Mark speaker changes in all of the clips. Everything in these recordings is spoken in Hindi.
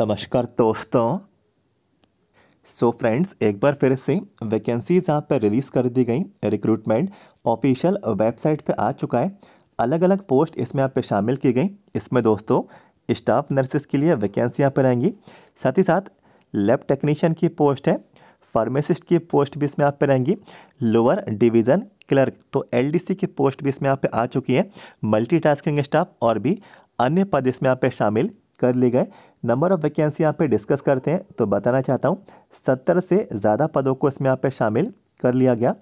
Speaker 1: नमस्कार दोस्तों सो so फ्रेंड्स एक बार फिर से वैकेंसीज़ यहाँ पर रिलीज़ कर दी गई रिक्रूटमेंट ऑफिशियल वेबसाइट पे आ चुका है अलग अलग पोस्ट इसमें यहाँ पे शामिल की गई इसमें दोस्तों स्टाफ नर्सेस के लिए वैकेंसी यहाँ पर आएंगी साथ ही साथ लैब टेक्नीशियन की पोस्ट है फार्मेसिस्ट की पोस्ट भी इसमें यहाँ पर रहेंगी लोअर डिवीज़न क्लर्क तो एल की पोस्ट भी इसमें यहाँ पर आ चुकी है मल्टी स्टाफ और भी अन्य पद इसमें यहाँ पर शामिल कर लिए गए नंबर ऑफ़ वैकेंसी यहाँ पे डिस्कस करते हैं तो बताना चाहता हूँ सत्तर से ज़्यादा पदों को इसमें यहाँ पे शामिल कर लिया गया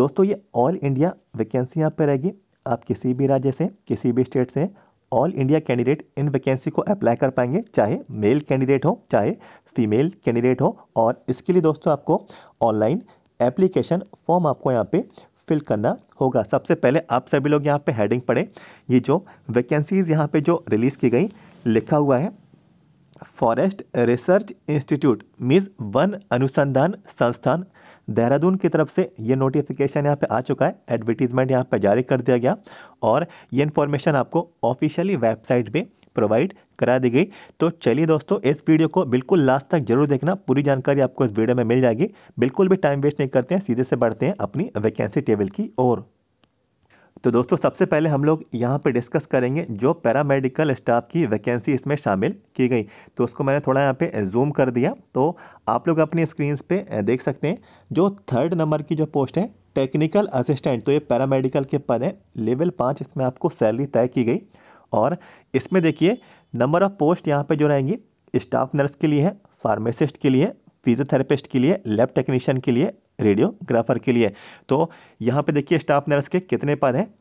Speaker 1: दोस्तों ये ऑल इंडिया वैकेंसी यहाँ पे रहेगी आप किसी भी राज्य से किसी भी स्टेट से ऑल इंडिया कैंडिडेट इन वैकेंसी को अप्लाई कर पाएंगे चाहे मेल कैंडिडेट हो चाहे फीमेल कैंडिडेट हो और इसके लिए दोस्तों आपको ऑनलाइन एप्लीकेशन फॉर्म आपको यहाँ पर फिल करना होगा सबसे पहले आप सभी लोग यहाँ पे हेडिंग पढ़ें ये जो वैकेंसीज़ यहाँ पे जो रिलीज़ की गई लिखा हुआ है फॉरेस्ट रिसर्च इंस्टीट्यूट मीन्स वन अनुसंधान संस्थान देहरादून की तरफ से ये नोटिफिकेशन यहाँ पे आ चुका है एडवर्टीजमेंट यहाँ पे जारी कर दिया गया और ये इन्फॉर्मेशन आपको ऑफिशियली वेबसाइट पे प्रोवाइड करा दी गई तो चलिए दोस्तों इस वीडियो को बिल्कुल लास्ट तक जरूर देखना पूरी जानकारी आपको इस वीडियो में मिल जाएगी बिल्कुल भी टाइम वेस्ट नहीं करते हैं सीधे से बढ़ते हैं अपनी वैकेंसी टेबल की ओर तो दोस्तों सबसे पहले हम लोग यहाँ पे डिस्कस करेंगे जो पैरामेडिकल स्टाफ की वैकेंसी इसमें शामिल की गई तो उसको मैंने थोड़ा यहाँ पे जूम कर दिया तो आप लोग अपनी स्क्रीन पे देख सकते हैं जो थर्ड नंबर की जो पोस्ट है टेक्निकल असिस्टेंट तो ये पैरामेडिकल के पद हैं लेवल पाँच इसमें आपको सैलरी तय की गई और इसमें देखिए नंबर ऑफ़ पोस्ट यहाँ पर जो रहेंगी स्टाफ नर्स के लिए है फार्मेसिस्ट के लिए फिजियोथेरेपिस्ट के लिए लैब टेक्नीशियन के लिए रेडियोग्राफर के लिए तो यहाँ पे देखिए स्टाफ नर्स के कितने पद हैं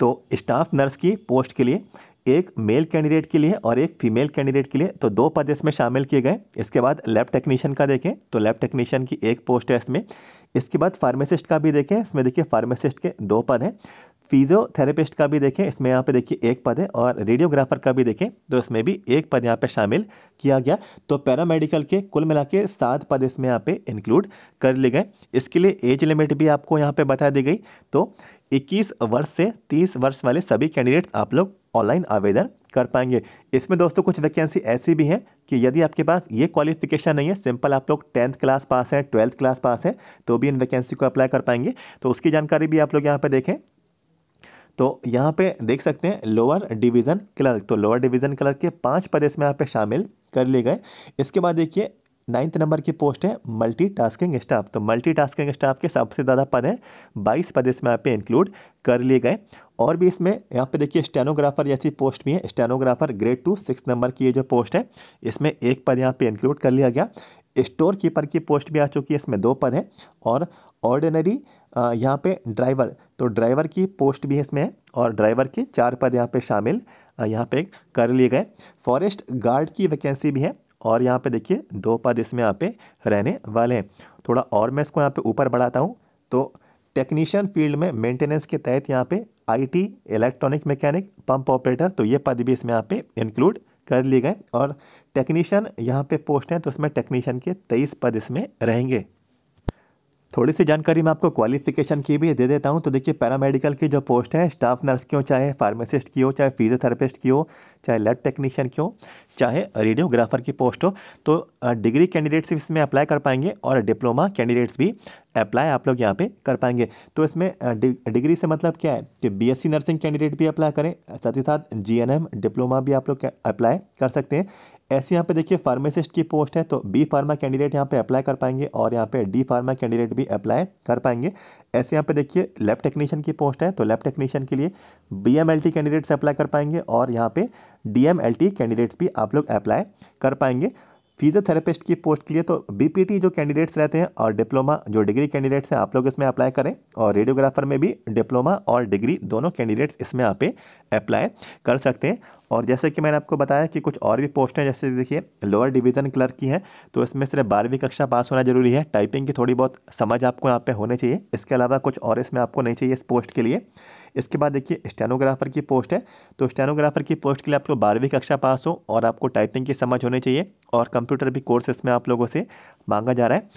Speaker 1: तो स्टाफ नर्स की पोस्ट के लिए एक मेल कैंडिडेट के लिए और एक फीमेल कैंडिडेट के लिए तो दो पद इसमें शामिल किए गए इसके बाद लैब टेक्नीशियन का देखें तो लैब टेक्नीशियन की एक पोस्ट है इसमें इसके बाद फार्मासिस्ट का भी देखें इसमें देखिए फार्मासिस्ट के दो पद हैं फिजियोथेरेपिस्ट का भी देखें इसमें यहाँ पे देखिए एक पद है और रेडियोग्राफर का भी देखें तो इसमें भी एक पद यहाँ पे शामिल किया गया तो पैरामेडिकल के कुल मिला के सात पद इसमें यहाँ पे इंक्लूड कर लिए गए इसके लिए एज लिमिट भी आपको यहाँ पे बता दी गई तो 21 वर्ष से 30 वर्ष वाले सभी कैंडिडेट्स आप लोग ऑनलाइन आवेदन कर पाएंगे इसमें दोस्तों कुछ वैकेंसी ऐसी भी हैं कि यदि आपके पास ये क्वालिफिकेशन नहीं है सिंपल आप लोग टेंथ क्लास पास हैं ट्वेल्थ क्लास पास हैं तो भी इन वैकेंसी को अप्लाई कर पाएंगे तो उसकी जानकारी भी आप लोग यहाँ पर देखें तो यहाँ पे देख सकते हैं लोअर डिवीज़न क्लर्क तो लोअर डिवीज़न क्लर्क के पांच पद इसमें यहाँ पे शामिल कर लिए गए इसके बाद देखिए नाइन्थ नंबर की पोस्ट है मल्टीटास्किंग स्टाफ तो मल्टीटास्किंग स्टाफ के सबसे ज़्यादा पद हैं बाईस पद इसमें यहाँ पे इंक्लूड कर लिए गए और भी इसमें यहाँ पे देखिए स्टेनोग्राफर जैसी पोस्ट भी है stenographer grade two six number की ये जो पोस्ट है इसमें एक पद यहाँ पे इंक्लूड कर लिया गया स्टोर कीपर की पोस्ट भी आ चुकी है इसमें दो पद हैं और ऑर्डिनरी यहाँ पे ड्राइवर तो ड्राइवर की पोस्ट भी है इसमें और ड्राइवर के चार पद यहाँ पे शामिल यहाँ पे कर लिए गए फॉरेस्ट गार्ड की वैकेंसी भी है और यहाँ पे देखिए दो पद इसमें यहाँ पे रहने वाले हैं थोड़ा और मैं इसको यहाँ पे ऊपर बढ़ाता हूँ तो टेक्नीशियन फील्ड में मेंटेनेंस के तहत यहाँ पे IT electronic mechanic pump operator तो ये पद भी इसमें यहाँ पे इंक्लूड कर लिए गए और टेक्नीशियन यहाँ पे पोस्ट हैं तो उसमें टेक्नीशियन के तेईस पद इसमें रहेंगे थोड़ी सी जानकारी मैं आपको क्वालिफिकेशन की भी दे देता हूँ तो देखिए पैरामेडिकल की जो पोस्ट है स्टाफ नर्स की हो चाहे फार्मासिस्ट की हो चाहे फिजियोथेरापिस्ट की हो चाहे लैब टेक्नीशियन की हो चाहे रेडियोग्राफर की पोस्ट हो तो डिग्री कैंडिडेट्स भी इसमें अप्लाई कर पाएंगे और डिप्लोमा कैंडिडेट्स भी अप्लाई आप लोग यहाँ पे कर पाएंगे तो इसमें डिग्री से मतलब क्या है कि बीएससी नर्सिंग कैंडिडेट भी अप्लाई करें साथ ही साथ जीएनएम डिप्लोमा भी आप लोग अप्लाई कर सकते हैं ऐसे यहाँ पे देखिए फार्मासिस्ट की पोस्ट है तो बी फार्मा कैंडिडेट यहाँ पे अप्लाई कर पाएंगे और यहाँ पे डी फार्मा कैंडिडेट भी अप्लाई कर पाएंगे ऐसे यहाँ पे देखिए लैब टेक्नीशियन की पोस्ट है तो लैब टेक्नीशियन के लिए B M L T candidates apply कर पाएंगे और यहाँ पे D M L T candidates भी आप लोग अप्लाई कर पाएंगे फिजियोथेरेपिस्ट की पोस्ट के लिए तो बीपीटी जो कैंडिडेट्स रहते हैं और डिप्लोमा जो डिग्री कैंडिडेट्स हैं आप लोग इसमें अप्लाई करें और रेडियोग्राफर में भी डिप्लोमा और डिग्री दोनों कैंडिडेट्स इसमें आप अप्लाई कर सकते हैं और जैसे कि मैंने आपको बताया कि कुछ और भी पोस्ट हैं जैसे देखिए लोअर डिवीज़न क्लर्क की है तो इसमें सिर्फ बारहवीं कक्षा पास होना जरूरी है टाइपिंग की थोड़ी बहुत समझ आपको यहाँ पे होनी चाहिए इसके अलावा कुछ और इसमें आपको नहीं चाहिए इस पोस्ट के लिए इसके बाद देखिए स्टेनोग्राफर की पोस्ट है तो स्टेनोग्राफर की पोस्ट के लिए आपको बारहवीं कक्षा पास हो और आपको टाइपिंग की समझ होनी चाहिए और कंप्यूटर भी कोर्स इसमें आप लोगों से मांगा जा रहा है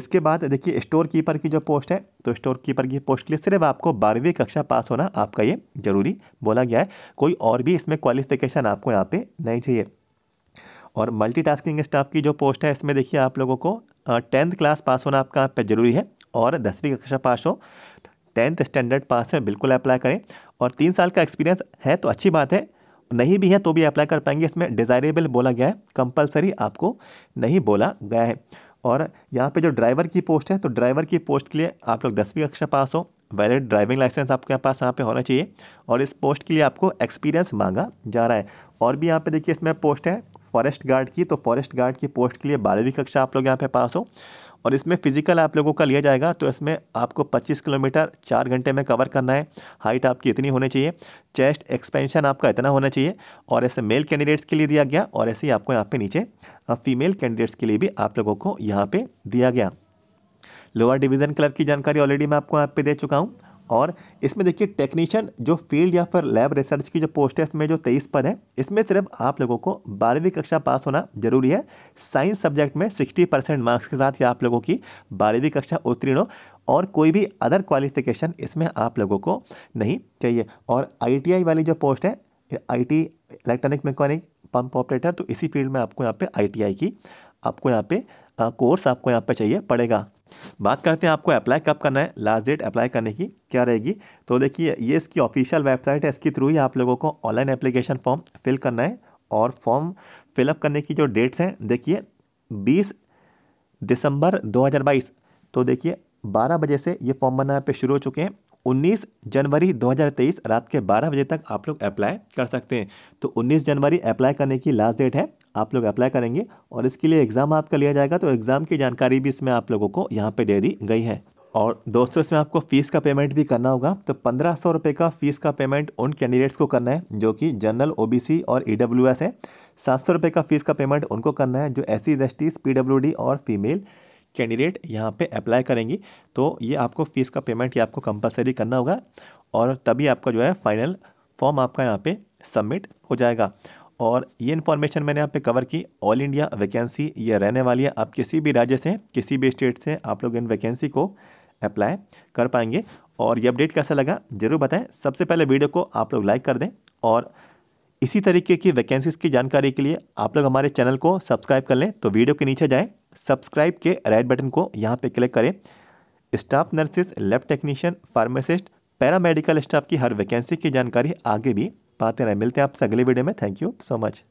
Speaker 1: इसके बाद देखिए स्टोर कीपर की जो पोस्ट है तो स्टोर कीपर की पोस्ट के लिए सिर्फ आपको बारहवीं कक्षा पास होना आपका ये ज़रूरी बोला गया है कोई और भी इसमें क्वालिफिकेशन आपको यहाँ पर नहीं चाहिए और मल्टीटास्किंग स्टाफ की जो पोस्ट है इसमें देखिए आप लोगों को टेंथ क्लास पास होना आपका यहाँ पर ज़रूरी है और दसवीं कक्षा पास हो टेंथ स्टैंडर्ड पास है बिल्कुल अप्लाई करें और तीन साल का एक्सपीरियंस है तो अच्छी बात है नहीं भी है तो भी अप्लाई कर पाएंगे इसमें डिज़ायरेबल बोला गया है कंपलसरी आपको नहीं बोला गया है और यहाँ पे जो ड्राइवर की पोस्ट है तो ड्राइवर की पोस्ट के लिए आप लोग दसवीं कक्षा पास हो वैलिड ड्राइविंग लाइसेंस आपके पास यहाँ पे होना चाहिए और इस पोस्ट के लिए आपको एक्सपीरियंस मांगा जा रहा है और भी यहाँ पे देखिए इसमें पोस्ट है फॉरेस्ट गार्ड की तो फॉरेस्ट गार्ड की पोस्ट के लिए बारहवीं कक्षा आप लोग यहाँ पे पास हो और इसमें फ़िज़िकल आप लोगों का लिया जाएगा तो इसमें आपको 25 किलोमीटर चार घंटे में कवर करना है हाइट आपकी इतनी होनी चाहिए चेस्ट एक्सपेंशन आपका इतना होना चाहिए और ऐसे मेल कैंडिडेट्स के लिए दिया गया और ऐसे ही आपको यहाँ पे नीचे फीमेल कैंडिडेट्स के लिए भी आप लोगों को यहाँ पर दिया गया लोअर डिवीज़न क्लर्क की जानकारी ऑलरेडी मैं आपको यहाँ पे दे चुका हूँ और इसमें देखिए टेक्नीशियन जो फील्ड या फिर लैब रिसर्च की जो पोस्ट है इसमें जो तेईस पद है इसमें सिर्फ आप लोगों को बारहवीं कक्षा पास होना जरूरी है साइंस सब्जेक्ट में सिक्सटी परसेंट मार्क्स के साथ ही आप लोगों की बारहवीं कक्षा उत्तीर्ण हो और कोई भी अदर क्वालिफिकेशन इसमें आप लोगों को नहीं चाहिए और आई वाली जो पोस्ट है I T electronic mechanic pump operator तो इसी फील्ड में आपको यहाँ पर आई की आपको यहाँ पर कोर्स आपको यहाँ पर चाहिए पड़ेगा बात करते हैं आपको अप्लाई कब करना है लास्ट डेट अप्लाई करने की क्या रहेगी तो देखिए ये इसकी ऑफिशियल वेबसाइट है इसके थ्रू ही आप लोगों को ऑनलाइन एप्लीकेशन फॉर्म फिल करना है और फॉर्म फिलअप करने की जो डेट्स हैं देखिए बीस दिसंबर 2022 तो देखिए 12 बजे से ये फॉर्म बनना पे शुरू हो चुके हैं 19 जनवरी 2023 रात के 12 बजे तक आप लोग अप्लाई कर सकते हैं तो 19 जनवरी अप्लाई करने की लास्ट डेट है आप लोग अप्लाई करेंगे और इसके लिए एग्ज़ाम आपका लिया जाएगा तो एग्ज़ाम की जानकारी भी इसमें आप लोगों को यहाँ पे दे दी गई है और दोस्तों इसमें आपको फ़ीस का पेमेंट भी करना होगा तो पंद्रह सौ रुपये का फ़ीस का पेमेंट उन कैंडिडेट्स को करना है जो कि जनरल ओबीसी और ई डब्ल्यू एस है सात सौ रुपये का फ़ीस का पेमेंट उनको करना है जो S C S T P W D और फीमेल कैंडिडेट यहाँ पे अप्लाई करेंगी तो ये आपको फ़ीस का पेमेंट ये आपको कंपलसरी करना होगा और तभी आपका जो है फाइनल फॉर्म आपका यहाँ पे सबमिट हो जाएगा और ये इन्फॉर्मेशन मैंने यहाँ पे कवर की ऑल इंडिया वैकेंसी ये रहने वाली है आप किसी भी राज्य से किसी भी स्टेट से आप लोग इन वैकेंसी को अप्लाई कर पाएंगे और ये अपडेट कैसा लगा ज़रूर बताएं सबसे पहले वीडियो को आप लोग लाइक कर दें और इसी तरीके की वैकेंसीज़ की जानकारी के लिए आप लोग हमारे चैनल को सब्सक्राइब कर लें तो वीडियो के नीचे जाएँ सब्सक्राइब के राइट बटन को यहाँ पर क्लिक करें staff nurses lab technician pharmacist paramedical staff की हर वैकेंसी की जानकारी आगे भी पाते रहें मिलते हैं आपसे अगले वीडियो में थैंक यू सो मच